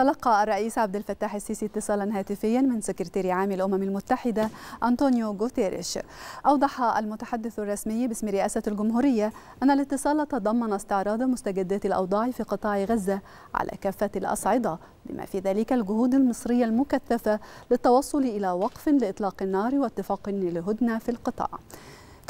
تلقى الرئيس عبد الفتاح السيسي اتصالا هاتفيا من سكرتير عام الأمم المتحدة أنطونيو غوتيريش أوضح المتحدث الرسمي باسم رئاسة الجمهورية أن الاتصال تضمن استعراض مستجدات الأوضاع في قطاع غزة على كافة الأصعدة بما في ذلك الجهود المصرية المكثفة للتوصل إلى وقف لإطلاق النار واتفاق للهدنة في القطاع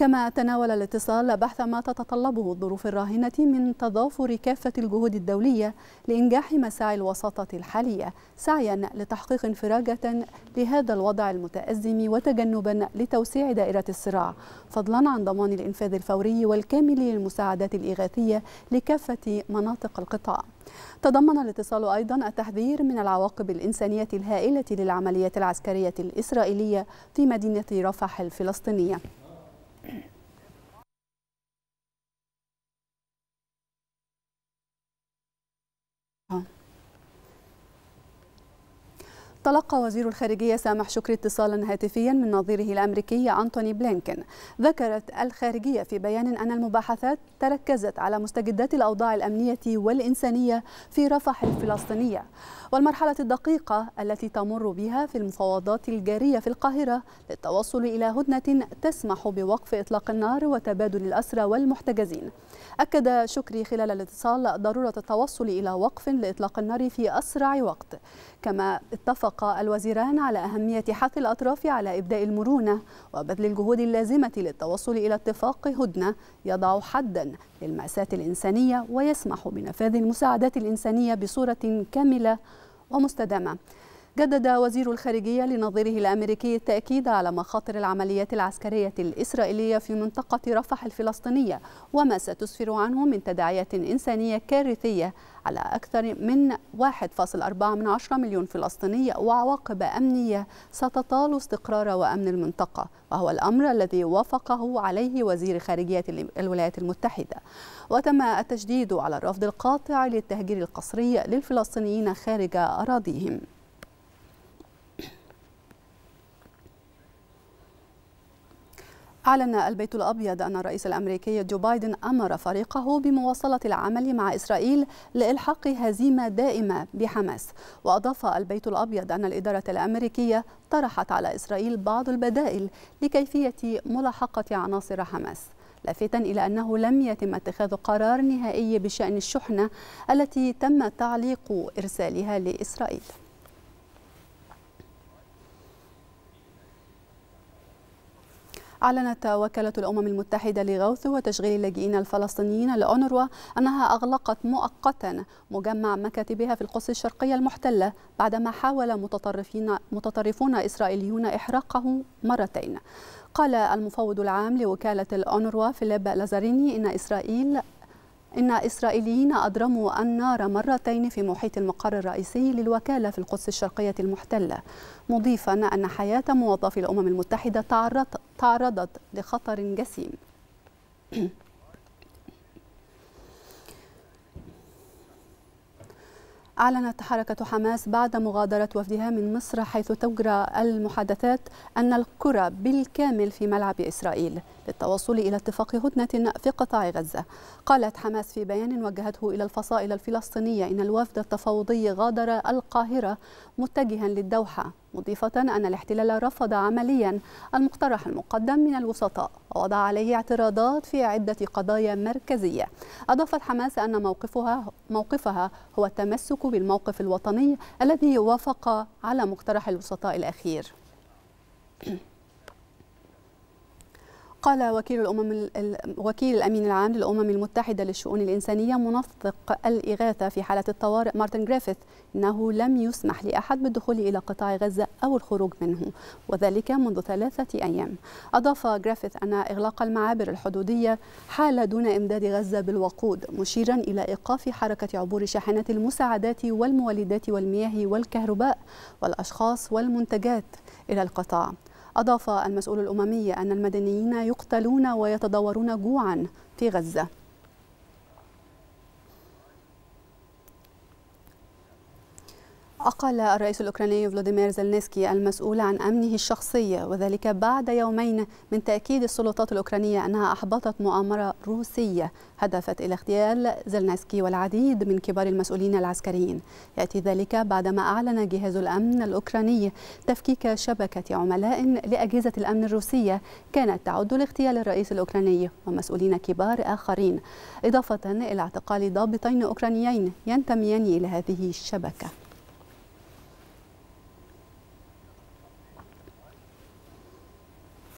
كما تناول الاتصال بحث ما تتطلبه الظروف الراهنة من تضافر كافة الجهود الدولية لإنجاح مساعي الوساطة الحالية سعيا لتحقيق انفراجة لهذا الوضع المتأزم وتجنبا لتوسيع دائرة الصراع فضلا عن ضمان الإنفاذ الفوري والكامل للمساعدات الإغاثية لكافة مناطق القطاع تضمن الاتصال أيضا التحذير من العواقب الإنسانية الهائلة للعمليات العسكرية الإسرائيلية في مدينة رفح الفلسطينية تلقى وزير الخارجية سامح شكري اتصالا هاتفيا من نظيره الأمريكي أنتوني بلينكن ذكرت الخارجية في بيان أن المباحثات تركزت على مستجدات الأوضاع الأمنية والإنسانية في رفح الفلسطينية والمرحلة الدقيقة التي تمر بها في المفاوضات الجارية في القاهرة للتوصل إلى هدنة تسمح بوقف إطلاق النار وتبادل الأسرى والمحتجزين أكد شكري خلال الاتصال ضرورة التوصل إلى وقف لإطلاق النار في أسرع وقت كما اتفق وافق الوزيران على أهمية حث الأطراف على إبداء المرونة وبذل الجهود اللازمة للتوصل إلى اتفاق هدنة يضع حدا للمأساة الإنسانية ويسمح بنفاذ المساعدات الإنسانية بصورة كاملة ومستدامة جدد وزير الخارجية لنظيره الأمريكي التأكيد على مخاطر العمليات العسكرية الإسرائيلية في منطقة رفح الفلسطينية وما ستسفر عنه من تداعيات إنسانية كارثية على أكثر من 1.4 من مليون فلسطيني وعواقب أمنية ستطال استقرار وأمن المنطقة وهو الأمر الذي وافقه عليه وزير خارجية الولايات المتحدة وتم التشديد على الرفض القاطع للتهجير القسري للفلسطينيين خارج أراضيهم أعلن البيت الأبيض أن الرئيس الأمريكي جو بايدن أمر فريقه بمواصلة العمل مع إسرائيل لإلحاق هزيمة دائمة بحماس وأضاف البيت الأبيض أن الإدارة الأمريكية طرحت على إسرائيل بعض البدائل لكيفية ملاحقة عناصر حماس لافتا إلى أنه لم يتم اتخاذ قرار نهائي بشأن الشحنة التي تم تعليق إرسالها لإسرائيل أعلنت وكالة الأمم المتحدة لغوث وتشغيل اللاجئين الفلسطينيين الأونروا أنها أغلقت مؤقتا مجمع مكاتبها في القدس الشرقية المحتلة بعدما حاول متطرفين متطرفون إسرائيليون إحراقه مرتين قال المفوض العام لوكالة الأونروا فيليب لازاريني إن إسرائيل إن إسرائيليين أضرموا النار مرتين في محيط المقر الرئيسي للوكالة في القدس الشرقية المحتلة مضيفا أن حياة موظفي الأمم المتحدة تعرضت تعرضت لخطر جسيم أعلنت حركة حماس بعد مغادرة وفدها من مصر حيث تجرى المحادثات أن الكرة بالكامل في ملعب إسرائيل للتوصل إلى اتفاق هدنة في قطاع غزة قالت حماس في بيان وجهته إلى الفصائل الفلسطينية إن الوفد التفاوضي غادر القاهرة متجها للدوحة مضيفة أن الاحتلال رفض عمليا المقترح المقدم من الوسطاء ووضع عليه اعتراضات في عدة قضايا مركزية أضافت حماس أن موقفها, موقفها هو التمسك بالموقف الوطني الذي وافق على مقترح الوسطاء الأخير قال وكيل الامم وكيل الامين العام للامم المتحده للشؤون الانسانيه منسق الاغاثه في حاله الطوارئ مارتن جريفيث انه لم يسمح لاحد بالدخول الى قطاع غزه او الخروج منه وذلك منذ ثلاثه ايام اضاف جريفيث ان اغلاق المعابر الحدوديه حال دون امداد غزه بالوقود مشيرا الى ايقاف حركه عبور شاحنات المساعدات والمولدات والمياه والكهرباء والاشخاص والمنتجات الى القطاع أضاف المسؤول الأممي أن المدنيين يقتلون ويتضورون جوعا في غزة أقل الرئيس الأوكراني فلوديمير زلنسكي المسؤول عن أمنه الشخصي وذلك بعد يومين من تأكيد السلطات الأوكرانية أنها أحبطت مؤامرة روسية هدفت إلى اغتيال زلنسكي والعديد من كبار المسؤولين العسكريين يأتي ذلك بعدما أعلن جهاز الأمن الأوكراني تفكيك شبكة عملاء لأجهزة الأمن الروسية كانت تعد لاغتيال الرئيس الأوكراني ومسؤولين كبار آخرين إضافة إلى اعتقال ضابطين أوكرانيين ينتميان إلى هذه الشبكة